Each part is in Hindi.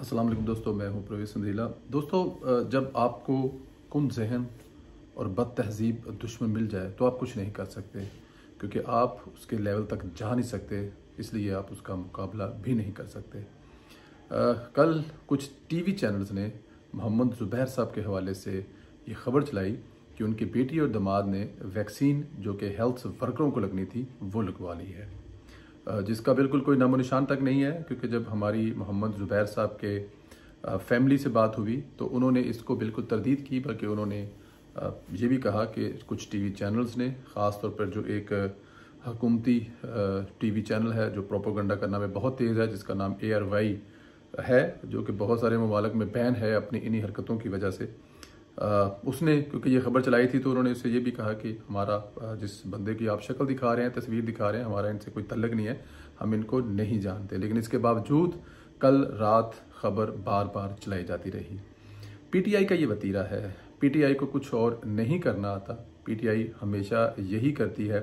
अस्सलाम वालेकुम दोस्तों मैं हूं प्रवेश संधीला दोस्तों जब आपको कम जहन और बद तहजीब दुश्मन मिल जाए तो आप कुछ नहीं कर सकते क्योंकि आप उसके लेवल तक जा नहीं सकते इसलिए आप उसका मुकाबला भी नहीं कर सकते आ, कल कुछ टीवी चैनल्स ने मोहम्मद ज़ुबैर साहब के हवाले से ये खबर चलाई कि उनकी बेटी और दामाद ने वैक्सीन जो कि हेल्थ वर्करों को लगनी थी वो लगवा ली है जिसका बिल्कुल कोई नामो निशान तक नहीं है क्योंकि जब हमारी मोहम्मद ज़ुबैर साहब के फैमिली से बात हुई तो उन्होंने इसको बिल्कुल तरदीद की बल्कि उन्होंने ये भी कहा कि कुछ टीवी चैनल्स ने ख़ास तौर पर जो एक हकूमती टीवी चैनल है जो प्रोपोगंडा करना में बहुत तेज़ है जिसका नाम ए है जो कि बहुत सारे ममालक में बैन है अपनी इन्हीं हरकतों की वजह से उसने क्योंकि ये खबर चलाई थी तो उन्होंने उससे ये भी कहा कि हमारा जिस बंदे की आप शक्ल दिखा रहे हैं तस्वीर दिखा रहे हैं हमारा इनसे कोई तलक नहीं है हम इनको नहीं जानते लेकिन इसके बावजूद कल रात खबर बार बार चलाई जाती रही पीटीआई का ये वतीरा है पीटीआई को कुछ और नहीं करना आता पीटीआई हमेशा यही करती है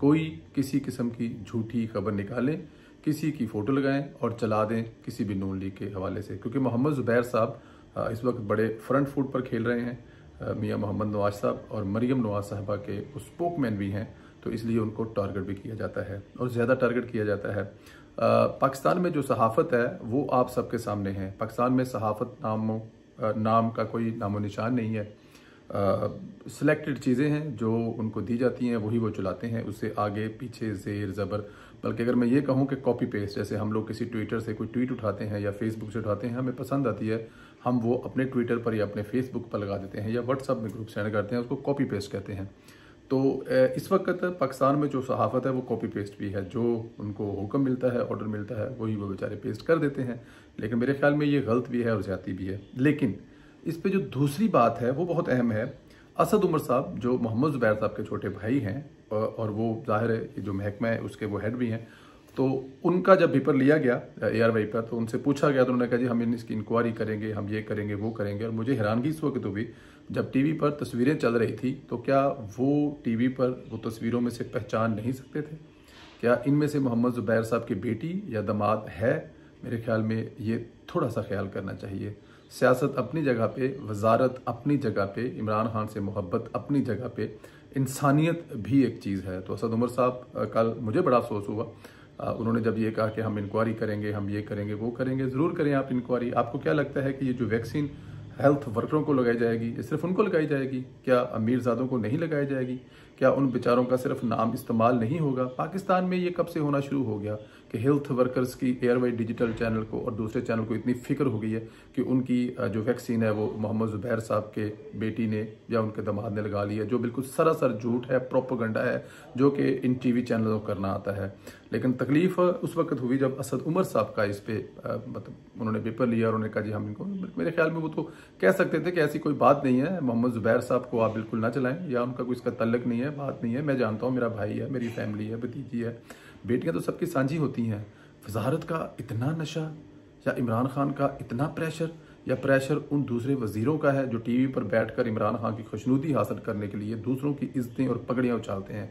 कोई किसी किस्म की झूठी खबर निकालें किसी की फ़ोटो लगाएं और चला दें किसी भी नून लीग के हवाले से क्योंकि मोहम्मद ज़ुबैर साहब इस वक्त बड़े फ्रंट फुट पर खेल रहे हैं मियाँ मोहम्मद नवाज साहब और मरियम नवाज साहबा के स्पोकमैन भी हैं तो इसलिए उनको टारगेट भी किया जाता है और ज़्यादा टारगेट किया जाता है पाकिस्तान में जो सहाफ़त है वो आप सबके सामने है पाकिस्तान में सहाफ़त नामों नाम का कोई नामो निशान नहीं है सिलेक्टेड चीज़ें हैं जो उनको दी जाती हैं वही वो चलाते हैं उससे आगे पीछे जेर ज़बर बल्कि अगर मैं ये कहूँ कि कॉपी पेस्ट जैसे हम लोग किसी ट्विटर से कोई ट्वीट उठाते हैं या फेसबुक से उठाते हैं हमें पसंद आती है हम वो अपने ट्विटर पर या अपने फेसबुक पर लगा देते हैं या व्हाट्सअप में ग्रुप सेंड करते हैं उसको कॉपी पेस्ट कहते हैं तो इस वक्त पाकिस्तान में जो सहाफ़त है वो कॉपी पेस्ट भी है जो उनको हुक्म मिलता है ऑर्डर मिलता है वही वो बेचारे पेस्ट कर देते हैं लेकिन मेरे ख्याल में ये गलत भी है और ज़्यादा भी है लेकिन इस पर जो दूसरी बात है वो बहुत अहम है असद उमर साहब जो मोहम्मद ज़ुबैर साहब के छोटे भाई हैं और वो जाहिर है जो महकमा है उसके वो हेड भी हैं तो उनका जब पेपर लिया गया ए आर वाई पर तो उनसे पूछा गया तो उन्होंने कहा जी हम इसकी इंक्वायरी करेंगे हम ये करेंगे वो करेंगे और मुझे हैरानगी इस वक्त हुई जब टीवी पर तस्वीरें चल रही थी तो क्या वो टीवी पर वो तस्वीरों में से पहचान नहीं सकते थे क्या इनमें से मोहम्मद ज़ुबैर साहब की बेटी या दमाद है मेरे ख्याल में ये थोड़ा सा ख्याल करना चाहिए सियासत अपनी जगह पे वजारत अपनी जगह पे इमरान खान से मोहब्बत अपनी जगह पे इंसानियत भी एक चीज़ है तो असद उमर साहब कल मुझे बड़ा अफसोस हुआ उन्होंने जब ये कहा कि हम इंक्वायरी करेंगे हम ये करेंगे वो करेंगे ज़रूर करें आप इंक्वायरी आपको क्या लगता है कि ये जो वैक्सीन हेल्थ वर्करों को लगाई जाएगी सिर्फ उनको लगाई जाएगी क्या अमीरजादों को नहीं लगाई जाएगी क्या उन बेचारों का सिर्फ नाम इस्तेमाल नहीं होगा पाकिस्तान में ये कब से होना शुरू हो गया कि हेल्थ वर्कर्स की एयरवे डिजिटल चैनल को और दूसरे चैनल को इतनी फिक्र हो गई है कि उनकी जो वैक्सीन है वो मोहम्मद ज़ुबैर साहब के बेटी ने या उनके दमाद ने लगा लिया है जो बिल्कुल सरासर झूठ है प्रोपोगंडा है जो कि इन टी वी चैनलों को करना आता है लेकिन तकलीफ उस वक्त हुई जब असद उमर साहब का इस पर मतलब उन्होंने पेपर लिया और उन्होंने कहा जी हम इनको मेरे ख्याल में वो तो कह सकते थे कि ऐसी कोई बात नहीं है मोहम्मद ज़ुबैर साहब को आप बिल्कुल ना चलाएं या उनका कोई इसका तल्लक नहीं है है बात नहीं है मैं जानता हूँ मेरा भाई है मेरी फैमिली है भतीजी है बेटियाँ तो सबकी साझी होती हैं वजारत का इतना नशा या इमरान खान का इतना प्रेशर या प्रेशर उन दूसरे वजीरों का है जो टीवी पर बैठकर इमरान खान की खुशनूदी हासिल करने के लिए दूसरों की इज्जतें और पगड़ियाँ उछालते हैं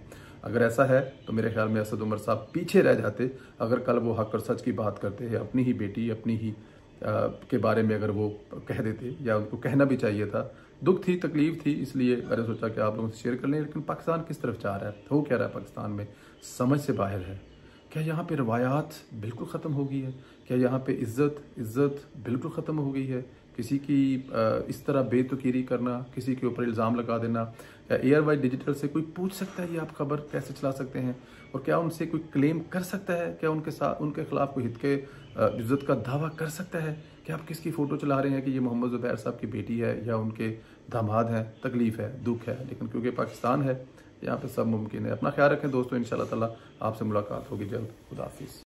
अगर ऐसा है तो मेरे ख्याल में असद उमर साहब पीछे रह जाते अगर कल वो हक और सच की बात करते हैं अपनी ही बेटी अपनी ही के बारे में अगर वो कह देते या उनको कहना भी चाहिए था दुख थी तकलीफ थी इसलिए मैंने सोचा कि आप लोगों से शेयर कर लें लेकिन पाकिस्तान किस तरफ जा रहा है हो क्या रहा है पाकिस्तान में समझ से बाहर है क्या यहाँ पे रवायात बिल्कुल ख़त्म हो गई है क्या यहाँ पे इज्जत इज्जत बिल्कुल ख़त्म हो गई है किसी की इस तरह बेतुकीरी करना किसी के ऊपर इल्ज़ाम लगा देना या एयर वाइज डिजिटल से कोई पूछ सकता है ये आप खबर कैसे चला सकते हैं और क्या उनसे कोई क्लेम कर सकता है क्या उनके साथ उनके खिलाफ कोई हित के इज्जत का दावा कर सकता है कि आप किसकी फ़ोटो चला रहे हैं कि ये मोहम्मद ज़ुबैर साहब की बेटी है या उनके दामाद हैं तकलीफ़ है दुख है लेकिन क्योंकि पाकिस्तान है यहाँ पर सब मुमकिन है अपना ख्याल रखें दोस्तों इन ताला आपसे मुलाकात होगी जल्द खुदाफिज़